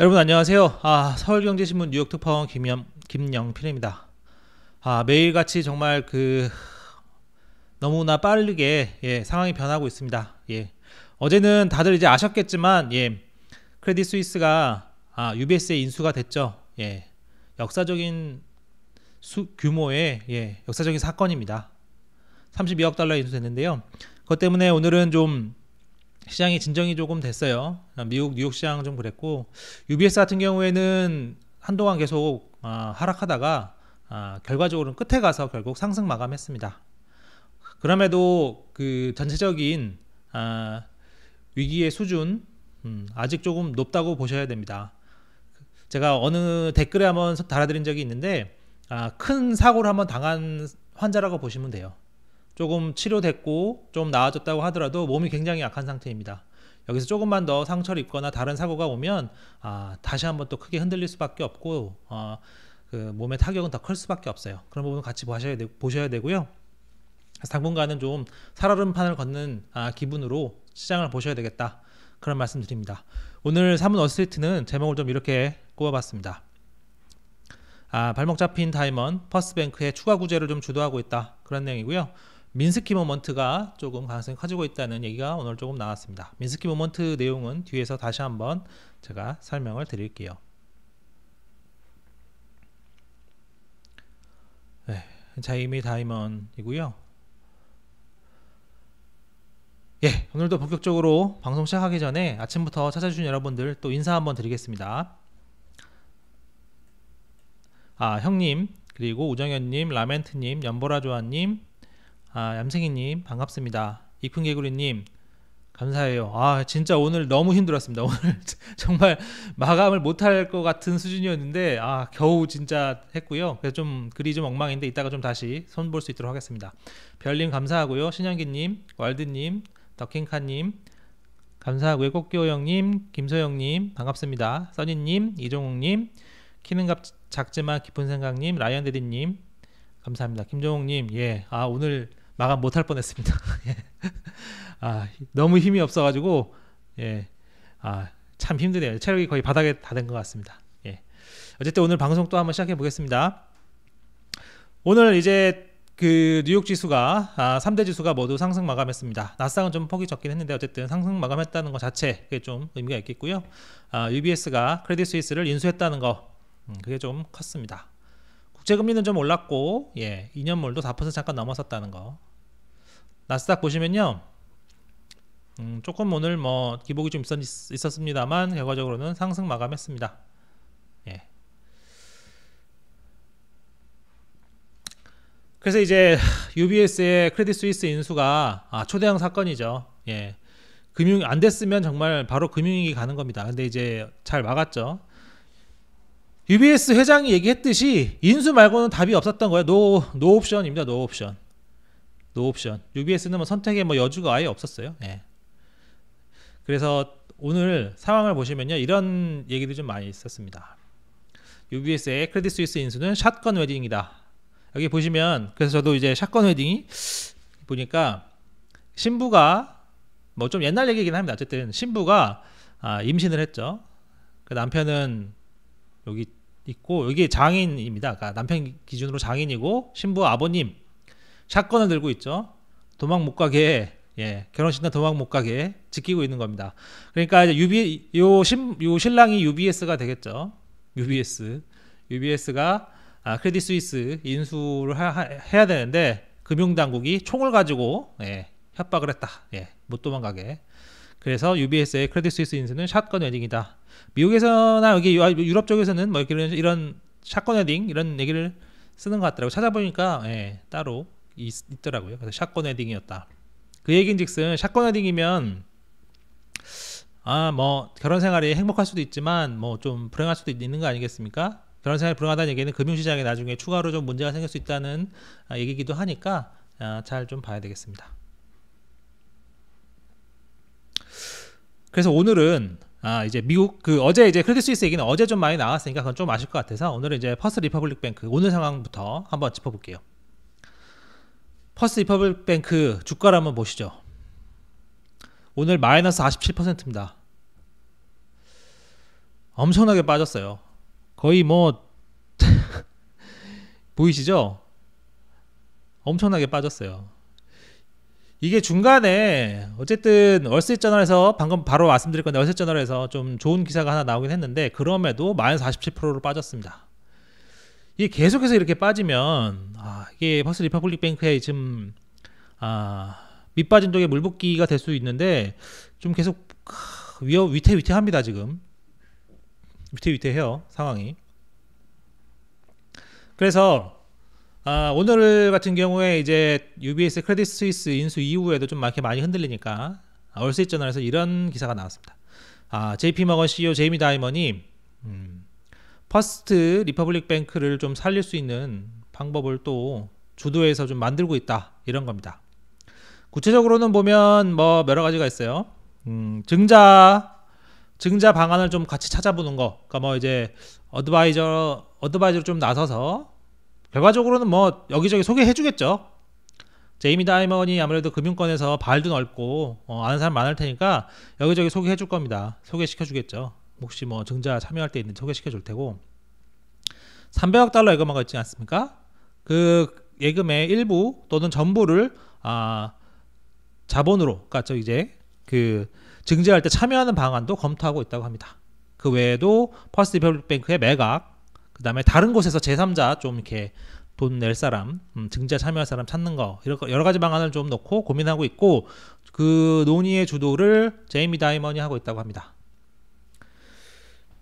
여러분 안녕하세요. 아, 서울경제신문 뉴욕 특파원 김영, 김영필입니다. 아, 매일같이 정말 그 너무나 빠르게 예, 상황이 변하고 있습니다. 예. 어제는 다들 이제 아셨겠지만 예. 크레딧 스위스가 아, UBS에 인수가 됐죠. 예. 역사적인 수, 규모의 예, 역사적인 사건입니다. 32억 달러 인수됐는데요. 그것 때문에 오늘은 좀 시장이 진정이 조금 됐어요. 미국 뉴욕 시장 좀 그랬고 UBS 같은 경우에는 한동안 계속 어, 하락하다가 어, 결과적으로는 끝에 가서 결국 상승 마감했습니다. 그럼에도 그 전체적인 어, 위기의 수준 음, 아직 조금 높다고 보셔야 됩니다. 제가 어느 댓글에 한번 달아드린 적이 있는데 아, 큰 사고를 한번 당한 환자라고 보시면 돼요. 조금 치료됐고 좀 나아졌다고 하더라도 몸이 굉장히 약한 상태입니다. 여기서 조금만 더 상처를 입거나 다른 사고가 오면 아, 다시 한번 또 크게 흔들릴 수밖에 없고 어, 그 몸의 타격은 더 클 수밖에 없어요. 그런 부분 같이 보셔야, 되, 보셔야 되고요. 당분간은 좀 살얼음판을 걷는 아, 기분으로 시장을 보셔야 되겠다. 그런 말씀 드립니다. 오늘 3문 어스트리트는 제목을 좀 이렇게 꼽아봤습니다 아, 발목 잡힌 다이먼, 퍼스뱅크의 추가 구제를 좀 주도하고 있다. 그런 내용이고요. 민스키 모먼트가 조금 가능성이 커지고 있다는 얘기가 오늘 조금 나왔습니다. 민스키 모먼트 내용은 뒤에서 다시 한번 제가 설명을 드릴게요. 네, 자이미 다이먼이고요. 예, 오늘도 본격적으로 방송 시작하기 전에 아침부터 찾아주신 여러분들 또 인사 한번 드리겠습니다. 아, 형님, 그리고 우정현님, 라멘트님, 연보라조아님, 아, 얌생이님 반갑습니다. 이쁜개구리님 감사해요. 아 진짜 오늘 너무 힘들었습니다. 오늘 정말 마감을 못할 것 같은 수준이었는데 아 겨우 진짜 했고요. 그래서 좀 글이 좀 엉망인데 이따가 좀 다시 손볼 수 있도록 하겠습니다. 별님 감사하고요. 신현기님, 월드님더킹카님 감사하고요. 꽃기호 형님, 김소영님 반갑습니다. 써니님, 이종욱님, 키는 값 작지만 깊은 생각님, 라이언 데디님 감사합니다. 김종욱님, 예, 아 오늘 마감 못할 뻔했습니다. 예. 아 너무 힘이 없어가지고 예아참 힘드네요. 체력이 거의 바닥에 다 된 것 같습니다. 예 어쨌든 오늘 방송 또 한번 시작해 보겠습니다. 오늘 이제 그 뉴욕 지수가 아, 3대 지수가 모두 상승 마감했습니다. 나스닥은 좀 폭이 적긴 했는데 어쨌든 상승 마감했다는 것 자체 그게 좀 의미가 있겠고요. 아, UBS가 크레딧 스위스를 인수했다는 거 음, 그게 좀 컸습니다. 국제금리는 좀 올랐고 예 2년물도 4% 잠깐 넘어섰다는거 나스닥 보시면요 음, 조금 오늘 뭐 기복이 좀 있었, 있었습니다만 결과적으로는 상승 마감했습니다 예 그래서 이제 UBS의 크레딧 스위스 인수가 아, 초대형 사건이죠 예 금융 안 됐으면 정말 바로 금융위기 가는 겁니다 근데 이제 잘 막았죠 UBS 회장이 얘기했듯이 인수 말고는 답이 없었던 거예요. 노, 노 옵션입니다. 노 옵션. 노 옵션. UBS는 뭐 선택의 뭐 여주가 아예 없었어요. 예. 그래서 오늘 상황을 보시면요. 이런 얘기도 좀 많이 있었습니다. UBS의 크레딧 스위스 인수는 샷건 웨딩이다. 여기 보시면 그래서 저도 이제 샷건 웨딩이 보니까 신부가 뭐 좀 옛날 얘기긴 합니다. 어쨌든 신부가 아, 임신을 했죠. 그 남편은 여기 있고 여기 장인입니다. 그러니까 남편 기준으로 장인이고 신부 아버님 샷건을 들고 있죠. 도망 못 가게 예, 결혼식 날 도망 못 가게 지키고 있는 겁니다. 그러니까 이제 유비 요신 요 신랑이 UBS가 되겠죠. UBS UBS가 아, 크레딧 스위스 인수를 하, 해야 되는데 금융당국이 총을 가지고 예, 협박을 했다. 예, 못 도망가게. 그래서 UBS의 크레딧 스위스 인수는 샷건 웨딩이다. 미국에서나 여기 아, 유럽 쪽에서는 뭐이렇게 이런 샷건 헤딩 이런 얘기를 쓰는 것 같더라고 찾아보니까 예, 따로 있, 더라고요 그래서 샷건 헤딩이었다. 그 얘긴즉슨 샷건 헤딩이면 아 뭐 결혼 생활이 행복할 수도 있지만 뭐 좀 불행할 수도 있는 거 아니겠습니까? 결혼 생활이 불행하다는 얘기는 금융시장에 나중에 추가로 좀 문제가 생길 수 있다는 아, 얘기기도 하니까 아, 잘 좀 봐야 되겠습니다. 그래서 오늘은 아 이제 미국 그 어제 이제 크레딧 스위스 얘기는 어제 좀 많이 나왔으니까 그건 좀 아실 것 같아서 오늘은 이제 퍼스 리퍼블릭 뱅크 오늘 상황부터 한번 짚어볼게요. 퍼스 리퍼블릭 뱅크 주가를 한번 보시죠. 오늘 마이너스 47%입니다. 엄청나게 빠졌어요. 거의 뭐 보이시죠? 엄청나게 빠졌어요. 이게 중간에 어쨌든 월세저널에서 방금 바로 말씀드릴 건데 월세저널에서 좀 좋은 기사가 하나 나오긴 했는데 그럼에도 마이 47%로 빠졌습니다. 이게 계속해서 이렇게 빠지면 아, 이게 퍼스 리퍼블릭 뱅크의 지금 아, 밑빠진 쪽에 물붓기가 될 수 있는데 좀 계속 위어 위태위태합니다 지금 위태위태해요 상황이. 그래서 아, 오늘 같은 경우에 이제 UBS 크레딧 스위스 인수 이후에도 좀이 많이 흔들리니까 월세트리저널에서 이런 기사가 나왔습니다. 아, JP 머건 CEO 제이미 다이먼이 음, 퍼스트 리퍼블릭 뱅크를 좀 살릴 수 있는 방법을 또 주도해서 좀 만들고 있다 이런 겁니다. 구체적으로는 보면 뭐 여러 가지가 있어요. 음, 증자 증자 방안을 좀 같이 찾아보는 거. 그러니까 뭐 이제 어드바이저 어드바이저로 좀 나서서 결과적으로는 뭐 여기저기 소개해주겠죠. 제이미 다이먼이 아무래도 금융권에서 발도 넓고 어, 아는 사람 많을 테니까 여기저기 소개해줄 겁니다. 소개시켜주겠죠. 혹시 뭐 증자 참여할 때 있는 소개시켜줄 테고 300억 달러 예금화가 있지 않습니까? 그 예금의 일부 또는 전부를 아 자본으로 그러니까 저 이제 그 증자할 때 참여하는 방안도 검토하고 있다고 합니다. 그 외에도 퍼스트 리퍼블 뱅크의 매각 그 다음에 다른 곳에서 제3자 좀 이렇게 돈 낼 사람, 음, 증자 참여할 사람 찾는 거 여러 가지 방안을 좀 놓고 고민하고 있고 그 논의의 주도를 제이미 다이먼이 하고 있다고 합니다.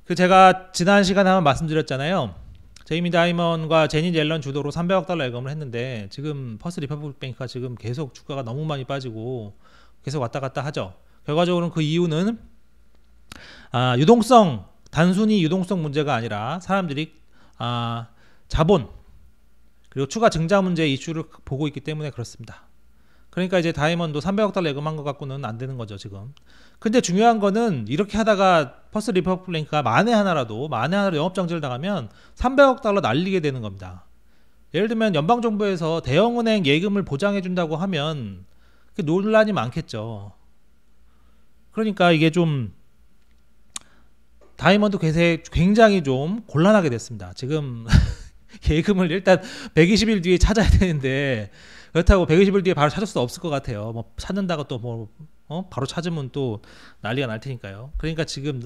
그 제가 지난 시간에 한번 말씀드렸잖아요. 제이미 다이먼과 제니 젤런 주도로 300억 달러 예금을 했는데 지금 퍼스 리퍼블릭 뱅크가 지금 계속 주가가 너무 많이 빠지고 계속 왔다 갔다 하죠. 결과적으로는 그 이유는 아, 유동성 단순히 유동성 문제가 아니라 사람들이 아, 자본 그리고 추가 증자 문제 이슈를 보고 있기 때문에 그렇습니다. 그러니까 이제 다이먼도 300억 달러 예금한 것 갖고는 안 되는 거죠 지금. 근데 중요한 거는 이렇게 하다가 퍼스 리퍼블랭크가 만에 하나라도 만에 하나로 영업 정지를 당하면 300억 달러 날리게 되는 겁니다. 예를 들면 연방 정부에서 대형은행 예금을 보장해 준다고 하면 그게 논란이 많겠죠. 그러니까 이게 좀 다이아몬드 괴세 굉장히 좀 곤란하게 됐습니다. 지금 예금을 일단 120일 뒤에 찾아야 되는데 그렇다고 120일 뒤에 바로 찾을 수 없을 것 같아요. 뭐 찾는다고 또뭐 어? 바로 찾으면 또 난리가 날 테니까요. 그러니까 지금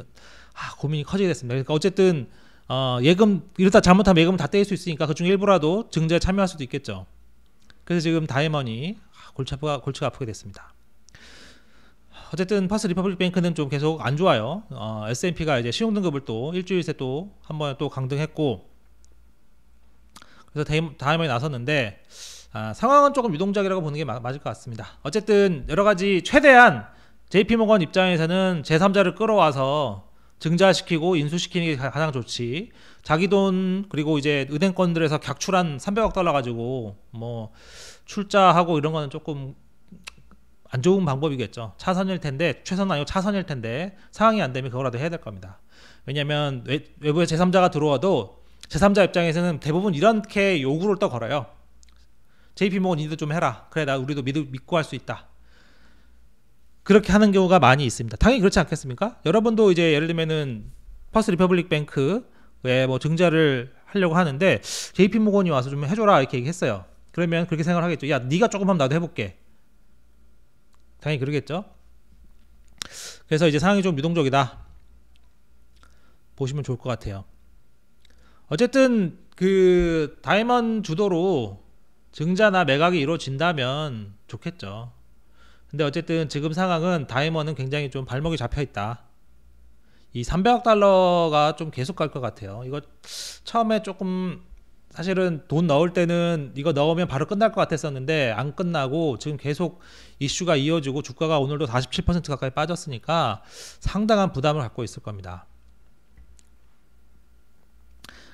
아, 고민이 커지게 됐습니다. 그러니까 어쨌든 어, 예금 이렇다 잘못하면 예금 다 떼일 수 있으니까 그중 일부라도 증자에 참여할 수도 있겠죠. 그래서 지금 다이머니 아, 골치 아프가 골치가 아프게 됐습니다. 어쨌든 파스 리퍼블릭 뱅크는 좀 계속 안 좋아요. 어, S&P가 이제 신용 등급을 또 일주일 새 또 한번 또 강등했고 그래서 다음에 나섰는데 아, 상황은 조금 유동적이라고 보는 게 마, 맞을 것 같습니다. 어쨌든 여러 가지 최대한 JP모건 입장에서는 제3자를 끌어와서 증자시키고 인수시키는 게 가장 좋지. 자기 돈 그리고 이제 은행권들에서 객출한 300억 달러 가지고 뭐 출자하고 이런 거는 조금 안 좋은 방법이겠죠. 차선일 텐데 최선 아니고 차선일 텐데 상황이 안 되면 그거라도 해야 될 겁니다. 왜냐하면 외부의 제3자가 들어와도 제3자 입장에서는 대부분 이렇게 요구를 떠 걸어요. JP모건 니도 좀 해라. 그래 나 우리도 믿, 믿고 할 수 있다. 그렇게 하는 경우가 많이 있습니다. 당연히 그렇지 않겠습니까? 여러분도 이제 예를 들면은 퍼스 리퍼블릭 뱅크에 뭐 증자를 하려고 하는데 JP모건이 와서 좀 해줘라 이렇게 얘기했어요. 그러면 그렇게 생각을 하겠죠. 야, 네가 조금 하면 나도 해볼게. 당연히 그러겠죠. 그래서 이제 상황이 좀 유동적이다. 보시면 좋을 것 같아요. 어쨌든 그 다이먼 주도로 증자나 매각이 이루어진다면 좋겠죠. 근데 어쨌든 지금 상황은 다이먼은 굉장히 좀 발목이 잡혀 있다. 이 300억 달러가 좀 계속 갈 것 같아요. 이거 처음에 조금 사실은 돈 넣을 때는 이거 넣으면 바로 끝날 것 같았었는데 안 끝나고 지금 계속 이슈가 이어지고 주가가 오늘도 47% 가까이 빠졌으니까 상당한 부담을 갖고 있을 겁니다.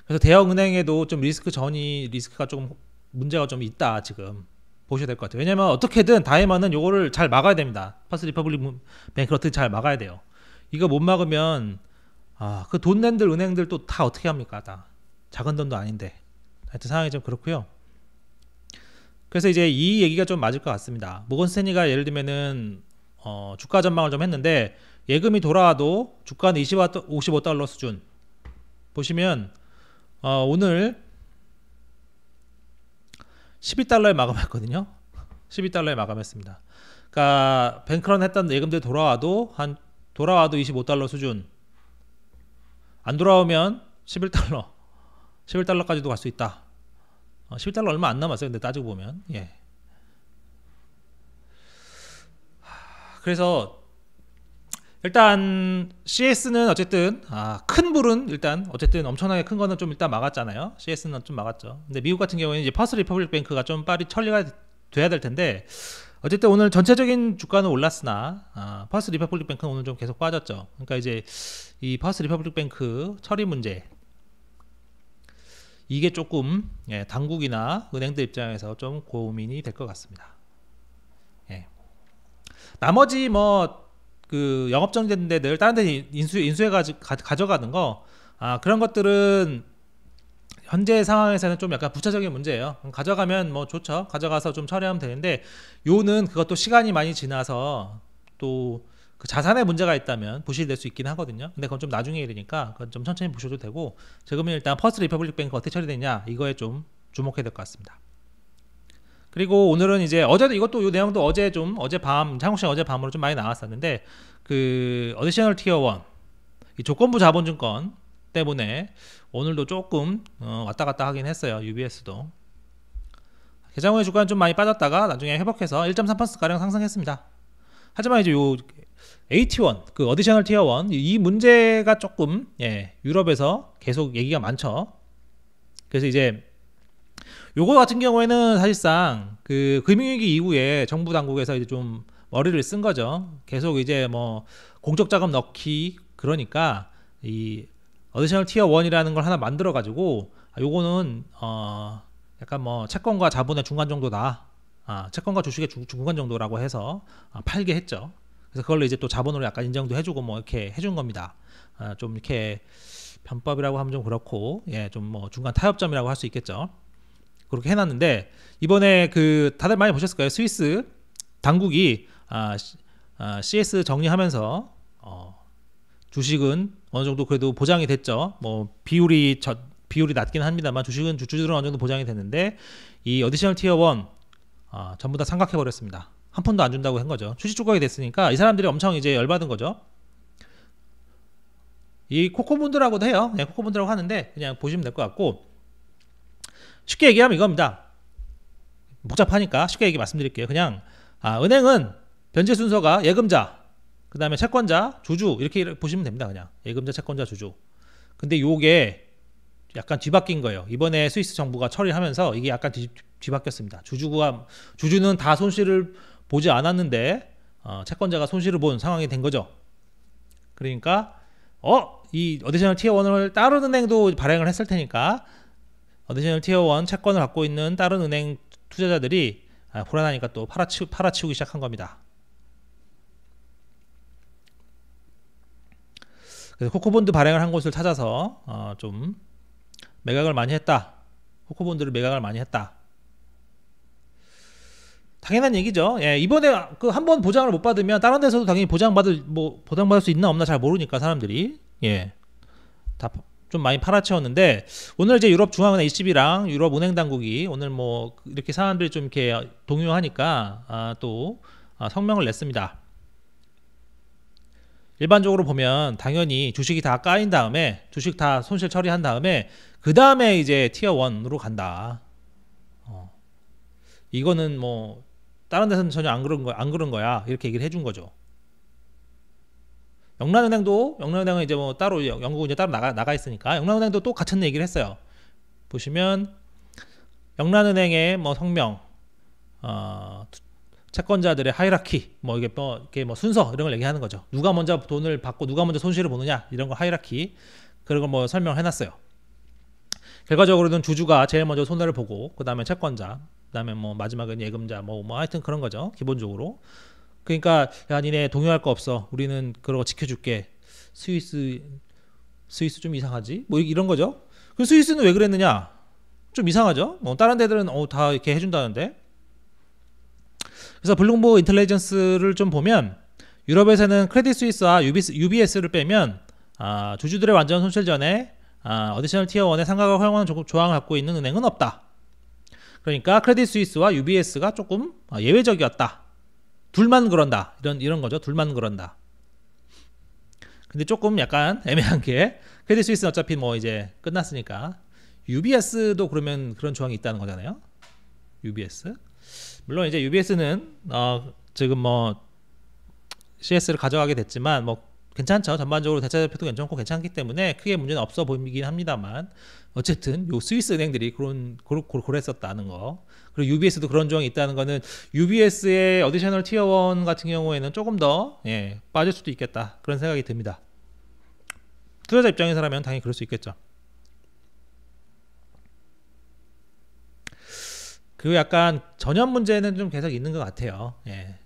그래서 대형은행에도 좀 리스크 전이 리스크가 조금 문제가 좀 있다 지금 보셔야 될 것 같아요. 왜냐면 어떻게든 다이마는 요거를 잘 막아야 됩니다. 퍼스 리퍼블릭 뱅크를 트떻잘 막아야 돼요. 이거 못 막으면 아, 그 돈 낸들 은행들 또 다 어떻게 합니까? 다 작은 돈도 아닌데. 하여튼 상황이 좀 그렇고요. 그래서 이제 이 얘기가 좀 맞을 것 같습니다. 모건 스탠리가 예를 들면은 어, 주가 전망을 좀 했는데 예금이 돌아와도 주가는 20, 55달러 수준 보시면 어, 오늘 12달러에 마감했거든요. 12달러에 마감했습니다. 그러니까 뱅크런 했던 예금들 돌아와도 한 돌아와도 25달러 수준 안 돌아오면 11달러 11달러까지도 갈 수 있다. 어, 11달러 얼마 안 남았어요. 근데 따지고 보면. 예. 그래서 일단 CS는 어쨌든 아, 큰 불은 일단 어쨌든 엄청나게 큰 거는 좀 일단 막았잖아요. CS는 좀 막았죠. 근데 미국 같은 경우에는 이제 퍼스 리퍼블릭 뱅크가 좀 빨리 처리가 돼야 될 텐데 어쨌든 오늘 전체적인 주가는 올랐으나 아, 퍼스 리퍼블릭 뱅크는 오늘 좀 계속 빠졌죠. 그러니까 이제 이 퍼스 리퍼블릭 뱅크 처리 문제 이게 조금 예, 당국이나 은행들 입장에서 좀 고민이 될 것 같습니다. 예. 나머지 뭐 그 영업 정지된 데들 다른 데 인수 인수해 가지 고 가져가는 거 아, 그런 것들은 현재 상황에서는 좀 약간 부차적인 문제예요. 음, 가져가면 뭐 좋죠. 가져가서 좀 처리하면 되는데 요는 그것도 시간이 많이 지나서 또그 자산에 문제가 있다면 부실될 이수 있긴 하거든요. 근데 그건 좀 나중에 일이니까 그건 좀 천천히 보셔도 되고 지금은 일단 퍼스트 리퍼블릭 뱅크 어떻게 처리되냐 이거에 좀 주목해야 될 것 같습니다. 그리고 오늘은 이제 어제도 이것도 이 내용도 어제 좀 어제 밤창국 시간 어제 밤으로 좀 많이 나왔었는데 그 어디셔널 티어 1 이 조건부 자본증권 때문에 오늘도 조금 어, 왔다 갔다 하긴 했어요. UBS도. 개장 후에 주가는 좀 많이 빠졌다가 나중에 회복해서 1.3%가량 상승했습니다. 하지만 이제 요 AT1 그 어디셔널 티어 1 이 문제가 조금 예, 유럽에서 계속 얘기가 많죠. 그래서 이제 요거 같은 경우에는 사실상 그 금융위기 이후에 정부 당국에서 이제 좀 머리를 쓴 거죠. 계속 이제 뭐 공적 자금 넣기 그러니까 이 어디셔널 티어 1이라는 걸 하나 만들어 가지고 아, 요거는 어 약간 뭐 채권과 자본의 중간 정도다. 아, 채권과 주식의 주, 중간 정도라고 해서 아, 팔게 했죠. 그래서 그걸로 이제 또 자본으로 약간 인정도 해주고 뭐 이렇게 해준 겁니다. 아, 좀 이렇게 변법이라고 하면 좀 그렇고 예, 좀 뭐 중간 타협점이라고 할 수 있겠죠. 그렇게 해놨는데 이번에 그 다들 많이 보셨을 거예요. 스위스 당국이 아, 아, CS 정리하면서 어, 주식은 어느 정도 그래도 보장이 됐죠. 뭐 비율이 저, 비율이 낮긴 합니다만 주식은 주주들은 어느 정도 보장이 됐는데 이 어디셔널 티어 1 어, 전부 다 삼각해 버렸습니다. 한 푼도 안 준다고 한 거죠. 휴지 조각이 됐으니까 이 사람들이 엄청 이제 열받은 거죠. 이 코코분들하고도 해요. 그냥 코코분들하고 하는데 그냥 보시면 될 것 같고 쉽게 얘기하면 이겁니다. 복잡하니까 쉽게 얘기 말씀드릴게요. 그냥 아, 은행은 변제 순서가 예금자, 그 다음에 채권자, 주주 이렇게 보시면 됩니다. 그냥 예금자, 채권자, 주주. 근데 요게 약간 뒤바뀐 거예요. 이번에 스위스 정부가 처리하면서 이게 약간 뒤, 뒤바뀌었습니다. 주주가 주주는 다 손실을 보지 않았는데 어, 채권자가 손실을 본 상황이 된 거죠. 그러니까 어 이 어디셔널 티어 원을 다른 은행도 발행을 했을 테니까 어디셔널 티어 원 채권을 갖고 있는 다른 은행 투자자들이 아, 불안하니까 또 팔아치, 팔아치우기 시작한 겁니다. 그래서 코코본드 발행을 한 곳을 찾아서 어, 좀 매각을 많이 했다. 코코본드를 매각을 많이 했다. 당연한 얘기죠. 예, 이번에 그 한 번 보장을 못 받으면 다른 데서도 당연히 보장받을 뭐 보장받을 수 있나 없나 잘 모르니까 사람들이 예. 다 좀 많이 팔아채웠는데 오늘 이제 유럽 중앙은행 ECB랑 유럽 은행 당국이 오늘 뭐 이렇게 사람들이 좀 이렇게 동요하니까 아, 또 아, 성명을 냈습니다. 일반적으로 보면 당연히 주식이 다 까인 다음에 주식 다 손실 처리한 다음에 그 다음에 이제 티어 원으로 간다. 어. 이거는 뭐 다른 데서는 전혀 안 그런 거 안 그런 거야 이렇게 얘기를 해준 거죠. 영란은행도 영란은행은 이제 뭐 따로 영국은 이제 따로 나가 나가 있으니까 영란은행도 또 같은 얘기를 했어요. 보시면 영란은행의 뭐 성명, 어, 채권자들의 하이라키, 뭐 이게 뭐 이게 뭐 순서 이런 걸 얘기하는 거죠. 누가 먼저 돈을 받고 누가 먼저 손실을 보느냐 이런 거 하이라키 그런 걸 뭐 설명해 놨어요. 결과적으로는 주주가 제일 먼저 손해를 보고 그 다음에 채권자 그다음에 뭐 마지막은 예금자 뭐뭐 뭐 하여튼 그런 거죠 기본적으로 그러니까 야 니네 동요할 거 없어 우리는 그러고 지켜줄게 스위스 스위스 좀 이상하지 뭐 이런 거죠 그 스위스는 왜 그랬느냐 좀 이상하죠 뭐 다른 데들은 어, 다 이렇게 해준다는데 그래서 블룸버그 인텔리전스를 좀 보면 유럽에서는 크레딧 스위스와 UBS, 를 빼면 아, 주주들의 완전 손실 전에 아, 어디셔널 티어 1의 상각을 허용하는 조, 항을 갖고 있는 은행은 없다. 그러니까 크레딧 스위스와 UBS가 조금 아, 예외적이었다. 둘만 그런다. 이런 이런 거죠. 둘만 그런다. 근데 조금 약간 애매한 게 크레딧 스위스는 어차피 뭐 이제 끝났으니까 UBS도 그러면 그런 조항이 있다는 거잖아요. UBS. 물론 이제 UBS는 어 지금 뭐 CS를 가져가게 됐지만 뭐 괜찮죠. 전반적으로 대체 대표도 괜찮고 괜찮기 때문에 크게 문제는 없어 보이긴 합니다만 어쨌든 요 스위스 은행들이 그런 그랬었다는 거. 그리고 UBS도 그런 조항이 있다는 거는 UBS의 어디셔널 티어 원 같은 경우에는 조금 더 예, 빠질 수도 있겠다. 그런 생각이 듭니다. 투자자 입장에서라면 당연히 그럴 수 있겠죠. 그리고 약간 전염 문제는 좀 계속 있는 것 같아요. 예.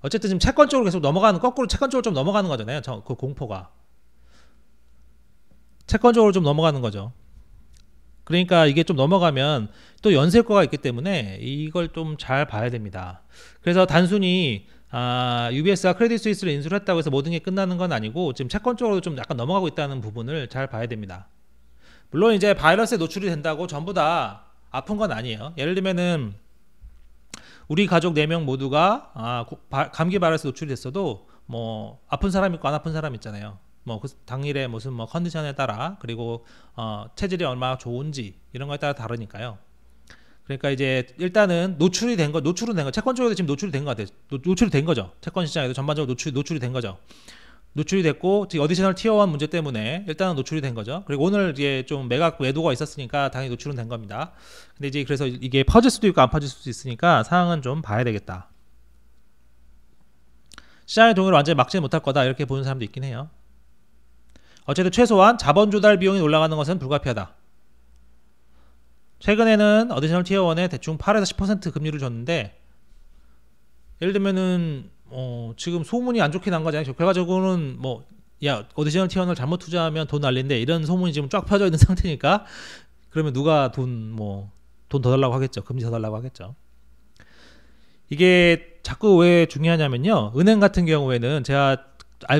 어쨌든 지금 채권 쪽으로 계속 넘어가는 거꾸로 채권 쪽으로 좀 넘어가는 거잖아요. 저, 그 공포가. 채권적으로 좀 넘어가는 거죠. 그러니까 이게 좀 넘어가면 또 연쇄효과가 있기 때문에 이걸 좀 잘 봐야 됩니다. 그래서 단순히 아, UBS가 크레딧 스위스를 인수를 했다고 해서 모든 게 끝나는 건 아니고 지금 채권 쪽으로 좀 약간 넘어가고 있다는 부분을 잘 봐야 됩니다. 물론 이제 바이러스에 노출이 된다고 전부 다 아픈 건 아니에요. 예를 들면은 우리 가족 네 명 모두가 아, 감기 바이러스 노출이 됐어도 뭐 아픈 사람 있고 안 아픈 사람 있잖아요. 뭐그 당일의 무슨 뭐 컨디션에 따라 그리고 어, 체질이 얼마나 좋은지 이런 거에 따라 다르니까요. 그러니까 이제 일단은 노출이 된 거, 노출은 된 거, 채권 쪽에도 지금 노출이 된것 같아요. 노, 출이된 거죠. 채권 시장에도 전반적으로 노출 노출이 된 거죠. 노출이 됐고 지금 어디셔널 티어 1 문제 때문에 일단은 노출이 된 거죠. 그리고 오늘 이제 좀 매각 외도가 있었으니까 당연히 노출은 된 겁니다. 근데 이제 그래서 이게 퍼질 수도 있고 안 퍼질 수도 있으니까 상황은 좀 봐야 되겠다. 시장의 동의를 완전히 막지 는 못할 거다 이렇게 보는 사람도 있긴 해요. 어쨌든 최소한 자본 조달 비용이 올라가는 것은 불가피하다. 최근에는 어디셔널 티어원에 대충 8에서 10% 금리를 줬는데 예를 들면은 어 지금 소문이 안 좋게 난 거잖아요. 결과적으로는 뭐야 어디셔널 티어원을 잘못 투자하면 돈 날린데 이런 소문이 지금 쫙 펴져 있는 상태니까 그러면 누가 돈 뭐 돈 더 달라고 하겠죠. 금리 더 달라고 하겠죠. 이게 자꾸 왜 중요하냐면요. 은행 같은 경우에는 제가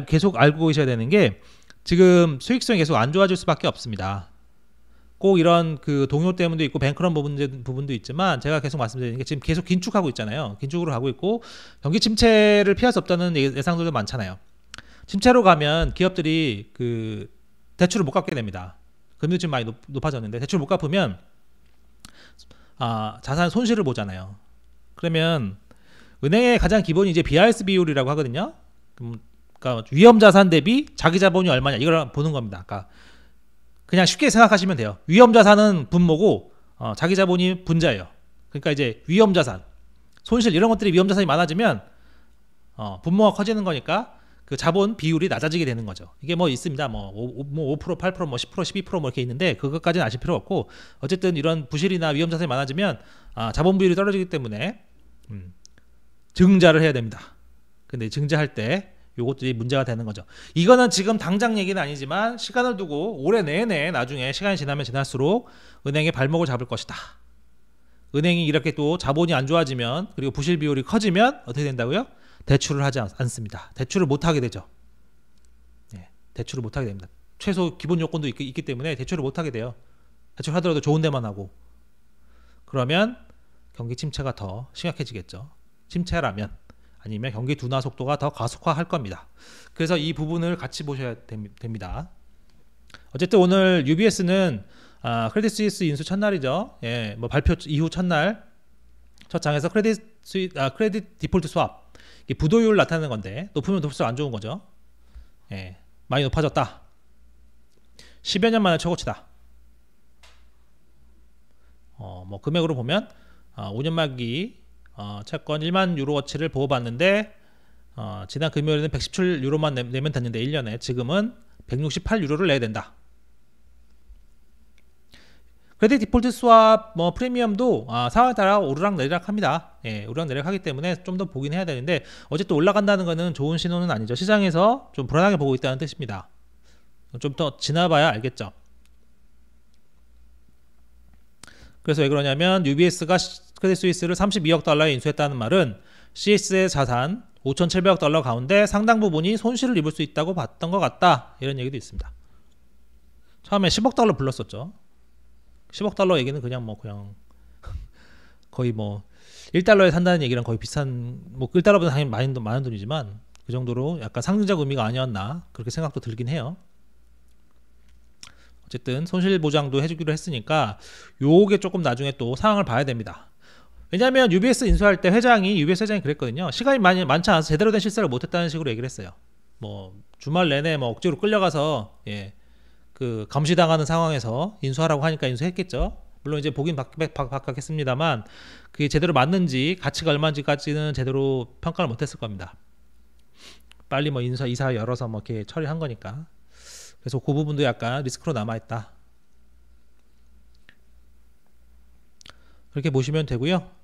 계속 알고 계셔야 되는 게 지금 수익성이 계속 안 좋아질 수밖에 없습니다. 꼭 이런 그 동요 때문도 있고 뱅크런 부분 부분도 있지만 제가 계속 말씀드리는 게 지금 계속 긴축하고 있잖아요. 긴축으로 가고 있고 경기 침체를 피할 수 없다는 예, 예상들도 많잖아요. 침체로 가면 기업들이 그 대출을 못 갚게 됩니다. 금리 지금 많이 높, 아졌는데 대출 못 갚으면 아 자산 손실을 보잖아요. 그러면 은행의 가장 기본이 이제 BRS 비율이라고 하거든요. 그럼 그러니까 위험 자산 대비 자기 자본이 얼마냐 이걸 보는 겁니다. 아까 그러니까 그냥 쉽게 생각하시면 돼요. 위험 자산은 분모고 어, 자기 자본이 분자예요. 그러니까 이제 위험 자산, 손실 이런 것들이 위험 자산이 많아지면 어, 분모가 커지는 거니까 그 자본 비율이 낮아지게 되는 거죠. 이게 뭐 있습니다. 뭐 5%, 뭐5% 8%, 뭐 10%, 12%뭐 뭐 이렇게 있는데 그것까지는 아실 필요 없고 어쨌든 이런 부실이나 위험 자산이 많아지면 아, 자본 비율이 떨어지기 때문에 음, 증자를 해야 됩니다. 근데 증자할 때 요것들이 문제가 되는 거죠. 이거는 지금 당장 얘기는 아니지만 시간을 두고 올해 내내 나중에 시간이 지나면 지날수록 은행의 발목을 잡을 것이다. 은행이 이렇게 또 자본이 안 좋아지면 그리고 부실 비율이 커지면 어떻게 된다고요? 대출을 하지 않, 습니다 대출을 못 하게 되죠. 예, 대출을 못 하게 됩니다. 최소 기본 요건도 있, 있기 때문에 대출을 못 하게 돼요. 대출하더라도 좋은 데만 하고 그러면 경기 침체가 더 심각해지겠죠. 침체라면 아니면 경기 둔화 속도가 더 가속화할 겁니다. 그래서 이 부분을 같이 보셔야 됩니다. 어쨌든 오늘 UBS는 아, 크레딧 스위스 인수 첫날이죠. 예, 뭐 발표 이후 첫날 첫 장에서 크레딧 스위 아, 크레딧 디폴트 스왑 부도율 나타내는 건데 높으면 높을수록 안 좋은 거죠. 예, 많이 높아졌다. 10여 년 만에 최고치다. 어, 뭐 금액으로 보면 어, 아, 5년 만기 어, 채권 1만 유로어치를 보호받는데 어, 지난 금요일에는 117 유로만 내, 면 됐는데 1년에 지금은 168 유로를 내야 된다. 크레딧 디폴트 수합 뭐 프리미엄도 아, 상황에 따라 오르락 내리락 합니다. 예, 오르락 내리락 하기 때문에 좀 더 보긴 해야 되는데 어쨌든 올라간다는 것은 좋은 신호는 아니죠. 시장에서 좀 불안하게 보고 있다는 뜻입니다. 좀 더 지나봐야 알겠죠. 그래서 왜 그러냐면 UBS가 크레딧 스위스를 32억 달러에 인수했다는 말은 CS의 자산 5,700억 달러 가운데 상당 부분이 손실을 입을 수 있다고 봤던 것 같다. 이런 얘기도 있습니다. 처음에 10억 달러 불렀었죠. 10억 달러 얘기는 그냥 뭐 그냥 거의 뭐 1달러에 산다는 얘기랑 거의 비슷한 뭐 1달러보다 당연히 많은, 돈, 많은 돈이지만 그 정도로 약간 상징적 의미가 아니었나 그렇게 생각도 들긴 해요. 어쨌든 손실 보장도 해주기로 했으니까 요게 조금 나중에 또 상황을 봐야 됩니다. 왜냐하면 UBS 인수할 때 회장이 UBS 회장이 그랬거든요. 시간이 많이 많지 않아서 제대로 된실사를 못했다는 식으로 얘기를 했어요. 뭐 주말 내내 뭐 억지로 끌려가서 예, 그 감시당하는 상황에서 인수하라고 하니까 인수했겠죠. 물론 이제 보긴 바, 바, 바꿨겠습니다만 그게 제대로 맞는지 가치가 얼마인지까지는 제대로 평가를 못했을 겁니다. 빨리 뭐 인사 이사 열어서 뭐 이렇게 처리한 거니까 그래서 그 부분도 약간 리스크로 남아있다. 그렇게 보시면 되고요.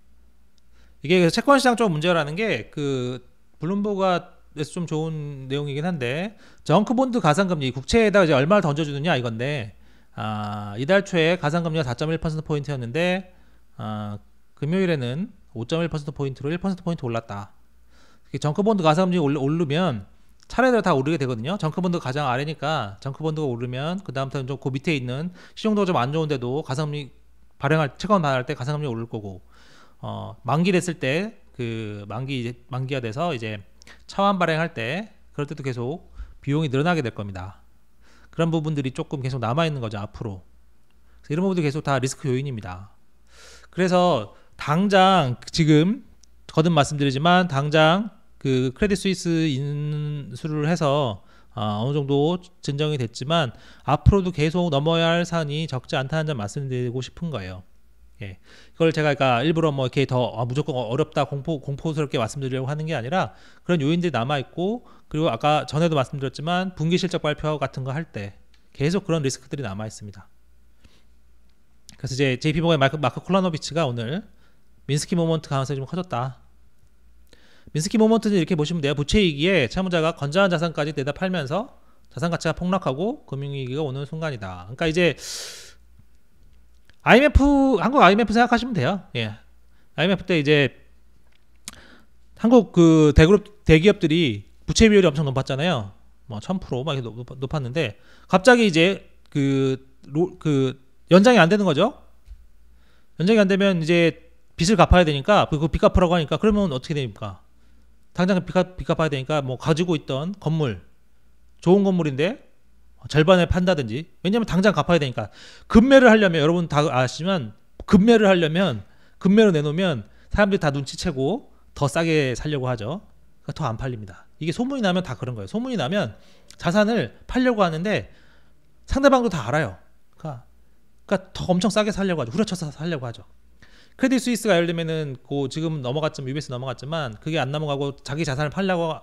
이게 채권 시장 쪽 문제라는 게 그 블룸버그가 좀 좋은 내용이긴 한데 정크본드 가상금리 국채에다 이제 얼마를 던져주느냐 이건데 아, 이달 초에 가상금리가 4.1% 포인트였는데 아, 금요일에는 5.1% 포인트로 1% 포인트 올랐다. 정크본드 가상금리 오르면 차례대로 다 오르게 되거든요. 정크본드 가장 아래니까 정크본드가 오르면 그 다음부터는 좀 그 밑에 있는 시중도 좀 안 좋은데도 가상금리 발행할 채권 발행할 때 가상금리 오를 거고 어, 만기 됐을 때 그 만기 만기가 돼서 이제 차환 발행할 때 그럴 때도 계속 비용이 늘어나게 될 겁니다. 그런 부분들이 조금 계속 남아 있는 거죠 앞으로. 이런 부분도 계속 다 리스크 요인입니다. 그래서 당장 지금 거듭 말씀드리지만 당장 그 크레딧 스위스 인수를 해서 어, 어느 정도 진정이 됐지만 앞으로도 계속 넘어야 할 산이 적지 않다는 점 말씀드리고 싶은 거예요. 예. 이걸 제가 그러니까 일부러 뭐 이렇게 더 아, 무조건 어, 어렵다 공포 공포스럽게 말씀드리려고 하는 게 아니라 그런 요인들이 남아 있고 그리고 아까 전에도 말씀드렸지만 분기 실적 발표 같은 거 할 때 계속 그런 리스크들이 남아 있습니다. 그래서 이제 JP 모건의 마크, 마크 콜라노비치가 오늘 민스키 모먼트 가능성이 좀 커졌다. 민스키 모먼트는 이렇게 보시면 돼요. 부채이기에 채무자가 건전한 자산까지 내다 팔면서 자산 가치가 폭락하고 금융위기가 오는 순간이다. 그러니까 이제 IMF 한국 IMF 생각하시면 돼요. 예. IMF 때 이제 한국 그 대그룹 대기업들이 부채 비율이 엄청 높았잖아요. 뭐 1000%막 높, 높았는데 갑자기 이제 그, 로, 그 연장이 안 되는 거죠. 연장이 안 되면 이제 빚을 갚아야 되니까 그빚 그 갚으라고 하니까 그러면 어떻게 됩니까? 당장 빚, 갚, 빚 갚아야 되니까 뭐 가지고 있던 건물 좋은 건물인데 어, 절반에 판다든지 왜냐면 당장 갚아야 되니까 급매를 하려면 여러분 다 아시지만 급매를 하려면 급매로 내놓으면 사람들이 다 눈치채고 더 싸게 살려고 하죠 그러니까 더안 팔립니다 이게 소문이 나면 다 그런 거예요 소문이 나면 자산을 팔려고 하는데 상대방도 다 알아요 그러니까, 그러니까 더 엄청 싸게 살려고 하죠 후려쳐서 살려고 하죠 크레딧 스위스가 열리면은고 지금 넘어갔지만 UBS 넘어갔지만 그게 안 넘어가고 자기 자산을 팔려고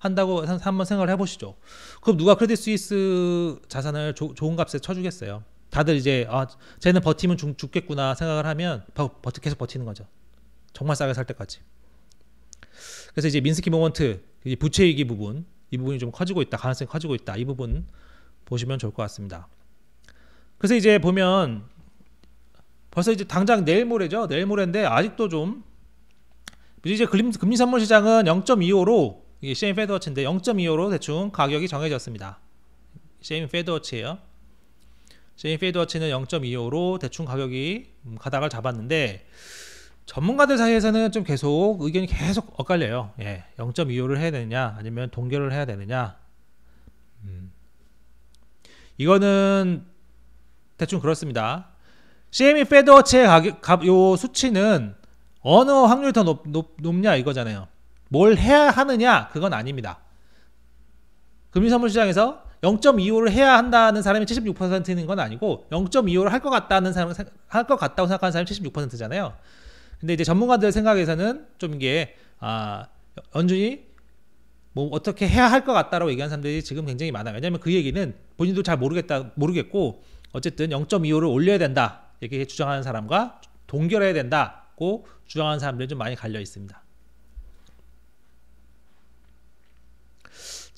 한다고 한번 생각을 해보시죠. 그럼 누가 크레딧 스위스 자산을 조, 좋은 값에 쳐주겠어요? 다들 이제 아 쟤는 버티면 죽, 죽겠구나 생각을 하면 버, 버, 계속 버티는 거죠. 정말 싸게 살 때까지. 그래서 이제 민스키 모먼트 부채 위기 부분 이 부분이 좀 커지고 있다 가능성이 커지고 있다 이 부분 보시면 좋을 것 같습니다. 그래서 이제 보면 벌써 이제 당장 내일 모레죠 내일 모레인데 아직도 좀 이제 금리, 금리 선물 시장은 0.25로 이게 셰인 페드워치인데 0.25로 대충 가격이 정해졌습니다. 셰인 페드워치예요. 셰인 페드워치는 0.25로 대충 가격이 음, 가닥을 잡았는데 전문가들 사이에서는 좀 계속 의견이 계속 엇갈려요. 예, 0.25를 해야 되느냐 아니면 동결을 해야 되느냐. 음. 이거는 대충 그렇습니다. CME 패드워치의 가격, 값, 요 수치는 어느 확률이 더 높, 높, 높냐 이거잖아요. 뭘 해야 하느냐 그건 아닙니다. 금융선물 시장에서 0.25를 해야 한다는 사람이 76%인 건 아니고 0.25를 할 것 같다는 사람 할 것 같다고 생각하는 사람이 76%잖아요. 근데 이제 전문가들 생각에서는 좀 이게 아 연준이 뭐 어떻게 해야 할 것 같다라고 얘기하는 사람들이 지금 굉장히 많아요. 왜냐하면 그 얘기는 본인도 잘 모르겠다 모르겠고 어쨌든 0.25를 올려야 된다 이렇게 주장하는 사람과 동결해야 된다고 주장하는 사람들이 좀 많이 갈려 있습니다.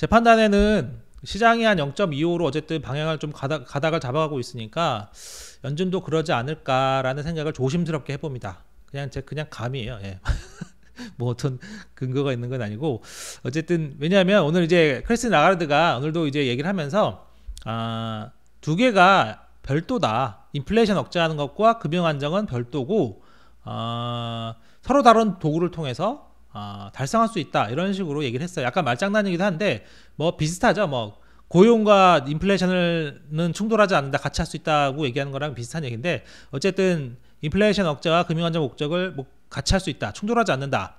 제 판단에는 시장이 한 0.25로 어쨌든 방향을 좀 가닥, 가닥을 잡아가고 있으니까 연준도 그러지 않을까라는 생각을 조심스럽게 해봅니다. 그냥 제 그냥 감이에요. 예. 뭐 어떤 근거가 있는 건 아니고 어쨌든 왜냐하면 오늘 이제 크리스 나가르드가 오늘도 이제 얘기를 하면서 아, 두 개가 별도다. 인플레이션 억제하는 것과 금융 안정은 별도고 아, 서로 다른 도구를 통해서 어, 달성할 수 있다 이런 식으로 얘기를 했어요. 약간 말장난이기도 한데 뭐 비슷하죠. 뭐 고용과 인플레이션을는 충돌하지 않는다 같이 할 수 있다고 얘기하는 거랑 비슷한 얘기인데 어쨌든 인플레이션 억제와 금융안전 목적을 뭐 같이 할 수 있다 충돌하지 않는다.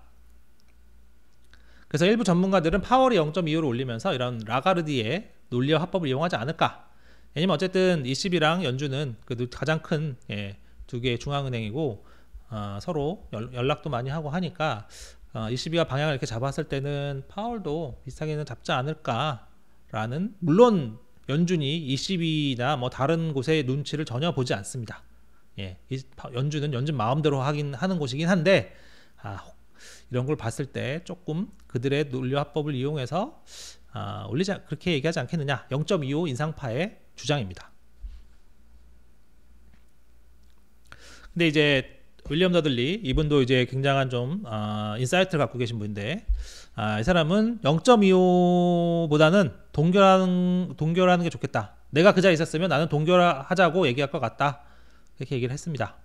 그래서 일부 전문가들은 파월이 0.25를 올리면서 이런 라가르디의 논리와 화법을 이용하지 않을까. 왜냐면 어쨌든 ECB랑 연준은 그 가장 큰두 예, 개의 중앙은행이고 어, 서로 연, 연락도 많이 하고 하니까 2 어, ECB가 방향을 이렇게 잡았을 때는 파월도 비슷하게는 잡지 않을까라는 물론 연준이 2 c b 나뭐 다른 곳의 눈치를 전혀 보지 않습니다. 예, 연준은 연준 마음대로 하긴 하는 곳이긴 한데 아, 이런 걸 봤을 때 조금 그들의 논리 화법을 이용해서 아, 올리자 그렇게 얘기하지 않겠느냐 0.25 인상파의 주장입니다. 근데 이제 윌리엄 더들리 이분도 이제 굉장한 좀 아, 인사이트를 갖고 계신 분인데 아, 이 사람은 0.25보다는 동결하는 동결하는 게 좋겠다. 내가 그 자리에 있었으면 나는 동결하자고 얘기할 것 같다. 이렇게 얘기를 했습니다.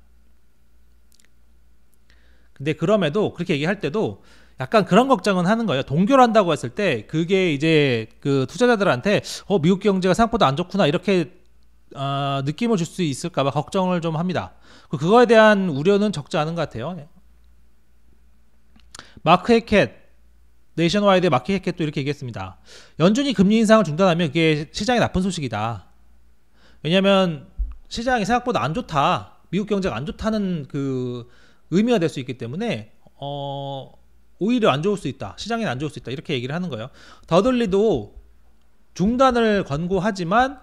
근데 그럼에도 그렇게 얘기할 때도 약간 그런 걱정은 하는 거예요. 동결한다고 했을 때 그게 이제 그 투자자들한테 어 미국 경제가 생각보다 안 좋구나 이렇게 어, 느낌을 줄 수 있을까봐 걱정을 좀 합니다. 그, 그거에 대한 우려는 적지 않은 것 같아요. 예. 마크 해켓, 네이션와이드의 마크 해켓도 이렇게 얘기했습니다. 연준이 금리 인상을 중단하면 그게 시장에 나쁜 소식이다. 왜냐하면 시장이 생각보다 안 좋다. 미국 경제가 안 좋다는 그 의미가 될 수 있기 때문에 어, 오히려 안 좋을 수 있다. 시장에안 좋을 수 있다. 이렇게 얘기를 하는 거예요. 더들리도 중단을 권고하지만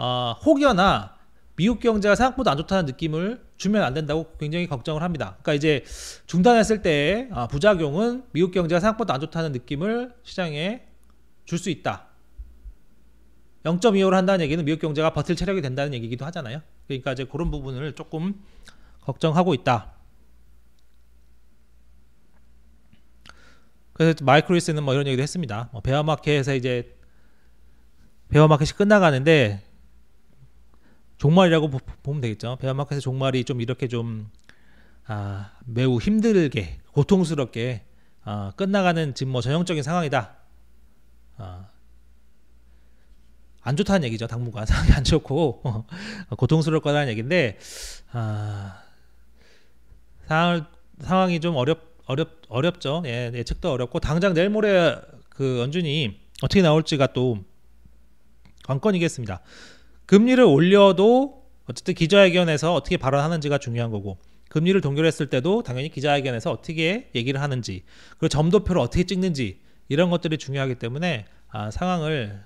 어, 혹여나 미국 경제가 생각보다 안 좋다는 느낌을 주면 안 된다고 굉장히 걱정을 합니다. 그러니까 이제 중단했을 때 아, 부작용은 미국 경제가 생각보다 안 좋다는 느낌을 시장에 줄 수 있다. 0.25를 한다는 얘기는 미국 경제가 버틸 체력이 된다는 얘기기도 하잖아요. 그러니까 이제 그런 부분을 조금 걱정하고 있다. 그래서 마이크로리스는 뭐 이런 얘기도 했습니다. 뭐 베어마켓에서 이제 베어마켓이 끝나가는데 종말이라고 보, 보면 되겠죠. 베어마켓의 종말이 좀 이렇게 좀 아, 매우 힘들게 고통스럽게 아, 끝나가는 지금 뭐 전형적인 상황이다. 아, 안 좋다는 얘기죠. 당분간 상황이 안 좋고 어, 고통스러울 거라는 얘기인데 아, 상황, 상황이 좀 어렵 어렵 어렵죠. 예, 예측도 어렵고 당장 내일 모레 그 연준이 어떻게 나올지가 또 관건이겠습니다. 금리를 올려도 어쨌든 기자회견에서 어떻게 발언하는지가 중요한 거고 금리를 동결했을 때도 당연히 기자회견에서 어떻게 얘기를 하는지 그리고 점도표를 어떻게 찍는지 이런 것들이 중요하기 때문에 아, 상황을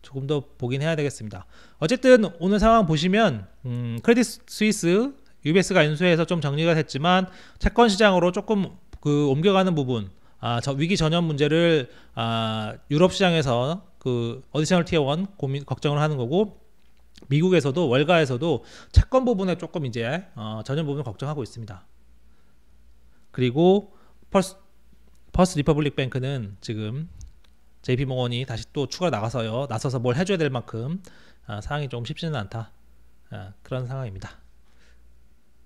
조금 더 보긴 해야 되겠습니다. 어쨌든 오늘 상황 보시면 음, 크레딧 스위스 UBS가 인수해서 좀 정리가 됐지만 채권 시장으로 조금 그 옮겨가는 부분 아, 저 위기 전염 문제를 아, 유럽 시장에서 그 어디셔널 티어 원 고민 걱정을 하는 거고 미국에서도 월가에서도 채권 부분에 조금 이제 어, 전년 부분 걱정하고 있습니다. 그리고 퍼스, 퍼스 리퍼블릭 뱅크는 지금 JP 모건이 다시 또 추가 나가서요 나서서 뭘 해줘야 될 만큼 어, 상황이 좀 쉽지는 않다 어, 그런 상황입니다.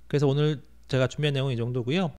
그래서 오늘 제가 준비한 내용은 이 정도고요.